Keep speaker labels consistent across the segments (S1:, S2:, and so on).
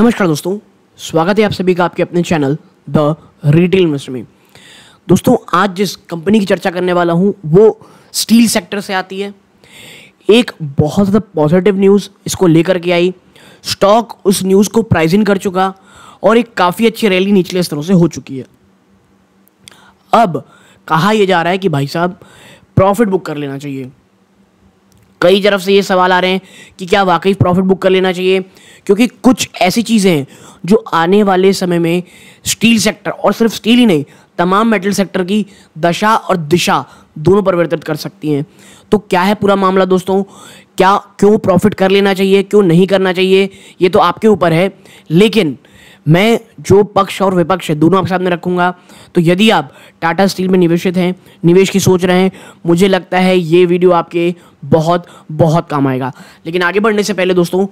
S1: नमस्कार दोस्तों स्वागत है आप सभी का आपके अपने चैनल द रिटेल इन्वेस्टर में दोस्तों आज जिस कंपनी की चर्चा करने वाला हूँ वो स्टील सेक्टर से आती है एक बहुत ज़्यादा पॉजिटिव न्यूज़ इसको लेकर के आई स्टॉक उस न्यूज़ को प्राइजिंग कर चुका और एक काफ़ी अच्छी रैली निचले स्तरों से हो चुकी है अब कहा यह जा रहा है कि भाई साहब प्रॉफिट बुक कर लेना चाहिए कई तरफ से ये सवाल आ रहे हैं कि क्या वाकई प्रॉफिट बुक कर लेना चाहिए क्योंकि कुछ ऐसी चीज़ें हैं जो आने वाले समय में स्टील सेक्टर और सिर्फ स्टील ही नहीं तमाम मेटल सेक्टर की दशा और दिशा दोनों परिवर्तित कर सकती हैं तो क्या है पूरा मामला दोस्तों क्या क्यों प्रॉफिट कर लेना चाहिए क्यों नहीं करना चाहिए ये तो आपके ऊपर है लेकिन मैं जो पक्ष और विपक्ष है दोनों आपके सामने रखूंगा तो यदि आप टाटा स्टील में निवेशित हैं निवेश की सोच रहे हैं मुझे लगता है ये वीडियो आपके बहुत बहुत काम आएगा लेकिन आगे बढ़ने से पहले दोस्तों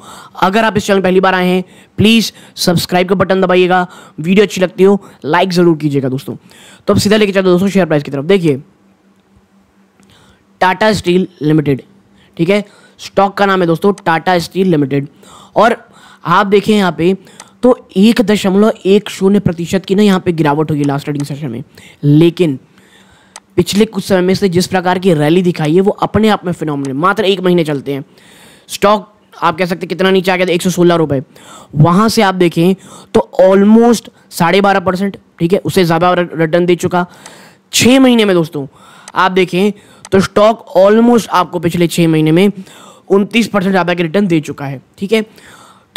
S1: अगर आप इस चैनल पहली बार आए हैं प्लीज़ सब्सक्राइब का बटन दबाइएगा वीडियो अच्छी लगती हो लाइक ज़रूर कीजिएगा दोस्तों तो अब सीधा लेके चलते दोस्तों शेयर प्राइस की तरफ देखिए टाटा स्टील लिमिटेड ठीक है स्टॉक का नाम है दोस्तों टाटा स्टील लिमिटेड और आप देखें यहाँ पे तो एक दशमलव एक शून्य प्रतिशत की ना यहाँ पे गिरावट होगी लास्ट ट्रेडिंग सेशन में लेकिन पिछले कुछ समय में से जिस प्रकार की रैली दिखाई है वो अपने आप में फिनोमिनल मात्र एक महीने चलते हैं स्टॉक आप कह सकते कितना नीचे आ गया था एक सौ सोलह रुपये वहाँ से आप देखें तो ऑलमोस्ट साढ़े बारह परसेंट ठीक है उससे ज़्यादा रिटर्न दे चुका छह महीने में दोस्तों आप देखें तो स्टॉक ऑलमोस्ट आपको पिछले छह महीने में उनतीस परसेंट ज़्यादा के रिटर्न दे चुका है ठीक है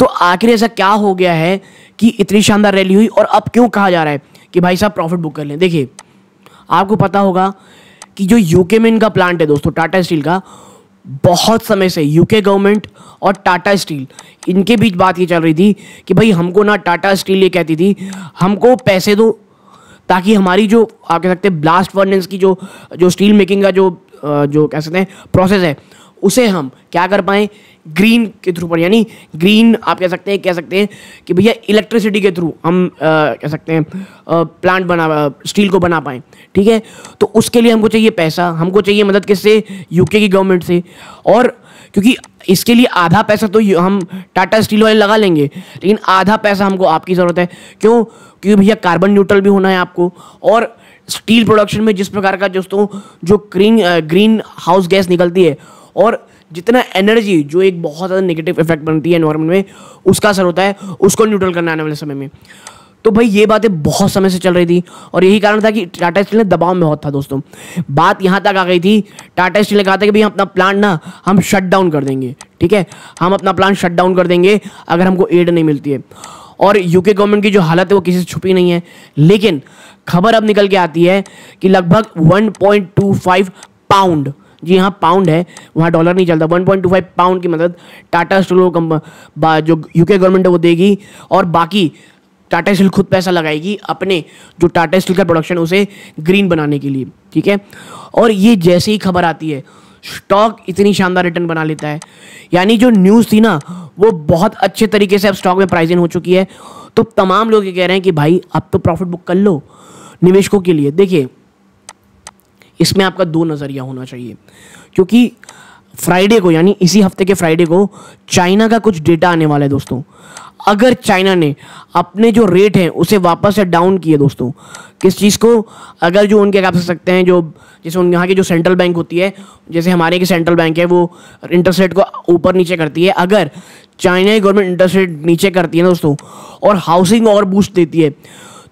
S1: तो आखिर ऐसा क्या हो गया है कि इतनी शानदार रैली हुई और अब क्यों कहा जा रहा है कि भाई साहब प्रॉफिट बुक कर लें देखिए आपको पता होगा कि जो यूके में इनका प्लांट है दोस्तों टाटा स्टील का बहुत समय से यूके गवर्नमेंट और टाटा स्टील इनके बीच बात ये चल रही थी कि भाई हमको ना टाटा स्टील ये कहती थी हमको पैसे दो ताकि हमारी जो आप कह सकते हैं ब्लास्ट फर्नेस की जो जो स्टील मेकिंग का जो जो कह सकते हैं प्रोसेस है उसे हम क्या कर पाएँ ग्रीन के थ्रू पर यानी ग्रीन आप कह सकते हैं कह सकते हैं कि भैया इलेक्ट्रिसिटी के थ्रू हम कह सकते हैं प्लांट बना स्टील को बना पाएँ ठीक है तो उसके लिए हमको चाहिए पैसा हमको चाहिए मदद किससे यूके की गवर्नमेंट से और क्योंकि इसके लिए आधा पैसा तो हम टाटा स्टील वाले लगा लेंगे लेकिन आधा पैसा हमको आपकी ज़रूरत है क्यों क्योंकि भैया कार्बन न्यूट्रल भी होना है आपको और स्टील प्रोडक्शन में जिस प्रकार का दोस्तों जो ग्रीन ग्रीन हाउस गैस निकलती है और जितना एनर्जी जो एक बहुत ज़्यादा नेगेटिव इफेक्ट बनती है एनवायरमेंट में उसका असर होता है उसको न्यूट्रल करना आने वाले समय में तो भाई ये बातें बहुत समय से चल रही थी और यही कारण था कि टाटा स्टील ने दबाव में बहुत था दोस्तों बात यहाँ तक आ गई थी टाटा स्टील ने कहा था कि भाई अपना प्लांट ना हम शट डाउन कर देंगे ठीक है हम अपना प्लांट शट डाउन कर देंगे अगर हमको एड नहीं मिलती है और यूके गवर्नमेंट की जो हालत है वो किसी से छुपी नहीं है लेकिन खबर अब निकल के आती है कि लगभग 1.25 पाउंड जी हाँ पाउंड है वहाँ डॉलर नहीं चलता 1.25 पाउंड की मदद टाटा स्टील को जो यूके गवर्नमेंट है वो देगी और बाकी टाटा स्टील खुद पैसा लगाएगी अपने जो टाटा स्टील का प्रोडक्शन उसे ग्रीन बनाने के लिए ठीक है और ये जैसे ही खबर आती है स्टॉक इतनी शानदार रिटर्न बना लेता है यानी जो न्यूज़ थी ना वो बहुत अच्छे तरीके से अब स्टॉक में प्राइजिंग हो चुकी है तो तमाम लोग ये कह रहे हैं कि भाई अब तो प्रॉफिट बुक कर लो निवेशकों के लिए देखिए इसमें आपका दो नज़रिया होना चाहिए क्योंकि फ्राइडे को यानी इसी हफ्ते के फ्राइडे को चाइना का कुछ डेटा आने वाला है दोस्तों अगर चाइना ने अपने जो रेट हैं उसे वापस से डाउन किए दोस्तों किस चीज़ को अगर जो उनके कह सकते हैं जो जैसे उन यहाँ की जो सेंट्रल बैंक होती है जैसे हमारे की सेंट्रल बैंक है वो इंटरेस्ट रेट को ऊपर नीचे करती है अगर चाइना की गवर्नमेंट इंटरेस्ट रेट नीचे करती है दोस्तों और हाउसिंग और बूस्ट देती है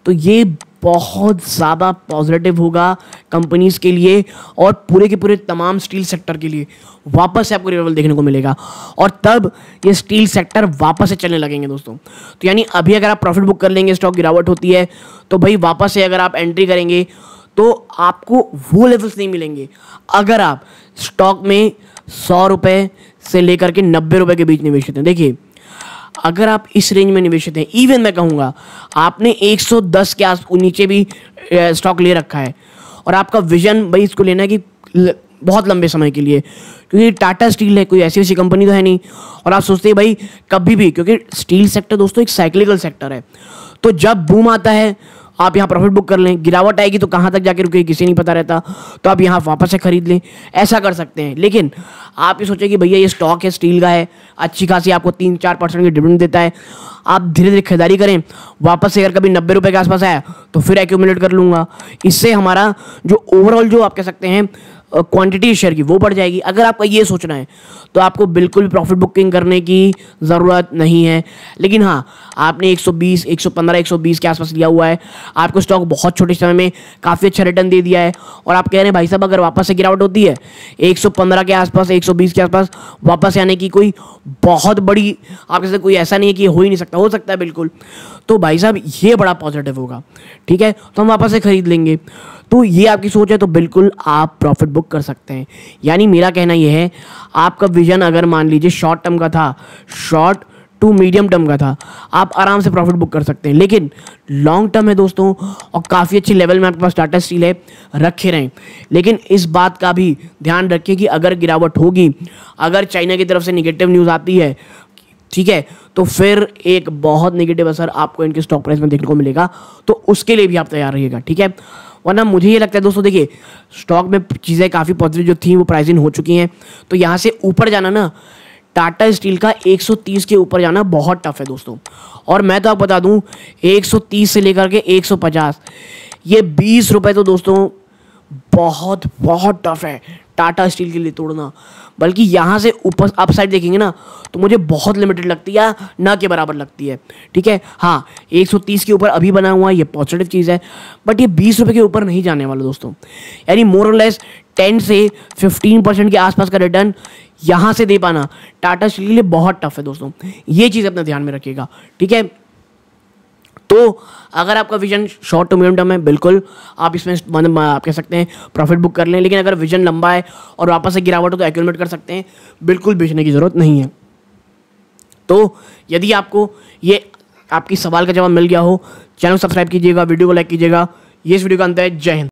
S1: तो ये बहुत ज़्यादा पॉजिटिव होगा कंपनीज के लिए और पूरे के पूरे तमाम स्टील सेक्टर के लिए वापस से आपको रिवाइवल देखने को मिलेगा और तब ये स्टील सेक्टर वापस से चलने लगेंगे दोस्तों तो यानी अभी अगर आप प्रॉफिट बुक कर लेंगे स्टॉक गिरावट होती है तो भाई वापस से अगर आप एंट्री करेंगे तो आपको वो लेवल्स नहीं मिलेंगे अगर आप स्टॉक में सौ रुपये से लेकर के नब्बे रुपये के बीच निवेश करते हैं देखिए अगर आप इस रेंज में निवेश हैं इवन मैं कहूँगा आपने 110 के आस नीचे भी स्टॉक ले रखा है और आपका विजन भाई इसको लेना है कि बहुत लंबे समय के लिए क्योंकि टाटा स्टील है कोई ऐसी ऐसी कंपनी तो है नहीं और आप सोचते हैं भाई कभी भी क्योंकि स्टील सेक्टर दोस्तों एक साइक्लिकल सेक्टर है तो जब बूम आता है आप यहाँ प्रॉफिट बुक कर लें गिरावट आएगी तो कहाँ तक जाके रुकेगी किसी नहीं पता रहता तो आप यहाँ वापस से ख़रीद लें ऐसा कर सकते हैं लेकिन आप ये सोचें कि भैया ये स्टॉक है स्टील का है अच्छी खासी आपको तीन चार परसेंट की डिविडेंड देता है आप धीरे धीरे खरीदारी करें वापस से अगर कभी नब्बे रुपये के आसपास आया तो फिर एक्यूमुलेट कर लूँगा इससे हमारा जो ओवरऑल जो आप कह सकते हैं क्वांटिटी शेयर की वो बढ़ जाएगी अगर आपका ये सोचना है तो आपको बिल्कुल भी प्रॉफिट बुकिंग करने की ज़रूरत नहीं है लेकिन हाँ आपने 120, 115, 120 के आसपास लिया हुआ है आपको स्टॉक बहुत छोटे समय में काफ़ी अच्छा रिटर्न दे दिया है और आप कह रहे हैं भाई साहब अगर वापस से गिरावट होती है एक के आसपास एक के आसपास वापस आने की कोई बहुत बड़ी आपके साथ कोई ऐसा नहीं है कि हो ही नहीं सकता हो सकता है बिल्कुल तो भाई साहब ये बड़ा पॉजिटिव होगा ठीक है तो हम वापस से ख़रीद लेंगे तो ये आपकी सोच है तो बिल्कुल आप प्रॉफिट बुक कर सकते हैं यानी मेरा कहना यह है आपका विजन अगर मान लीजिए शॉर्ट टर्म का था शॉर्ट टू मीडियम टर्म का था आप आराम से प्रॉफिट बुक कर सकते हैं लेकिन लॉन्ग टर्म है दोस्तों और काफ़ी अच्छे लेवल में आपके पास टाटा स्टील है रखे रहें लेकिन इस बात का भी ध्यान रखिए कि अगर गिरावट होगी अगर चाइना की तरफ से निगेटिव न्यूज़ आती है ठीक है तो फिर एक बहुत नेगेटिव असर आपको इनके स्टॉक प्राइस में देखने को मिलेगा तो उसके लिए भी आप तैयार रहिएगा ठीक है वरना मुझे ये लगता है दोस्तों देखिए स्टॉक में चीज़ें काफ़ी पॉजिटिव जो थी वो प्राइसिंग हो चुकी हैं तो यहाँ से ऊपर जाना ना टाटा स्टील का 130 के ऊपर जाना बहुत टफ है दोस्तों और मैं तो आप बता दूं 130 से लेकर के 150 ये बीस रुपये तो दोस्तों बहुत बहुत टफ है टाटा स्टील के लिए तोड़ना बल्कि यहाँ से ऊपर अपसाइड साइड देखेंगे ना तो मुझे बहुत लिमिटेड लगती है ना के बराबर लगती है ठीक है हाँ 130 के ऊपर अभी बना हुआ है ये पॉजिटिव चीज़ है बट ये बीस रुपये के ऊपर नहीं जाने वाला दोस्तों यानी मोर लेस टेन से फिफ्टीन परसेंट के आसपास का रिटर्न यहाँ से दे पाना टाटा स्टील के लिए बहुत टफ है दोस्तों ये चीज़ अपना ध्यान में रखिएगा ठीक है तो अगर आपका vision short to medium term है बिल्कुल आप इसमें मतलब, आप कह सकते हैं प्रॉफिट बुक कर लें लेकिन अगर विजन लंबा है और वापस से गिरावट हो तो एक्यूमेट कर सकते हैं बिल्कुल बेचने की ज़रूरत नहीं है तो यदि आपको ये आपकी सवाल का जवाब मिल गया हो चैनल सब्सक्राइब कीजिएगा वीडियो को लाइक कीजिएगा ये इस वीडियो का अंत है जय हिंद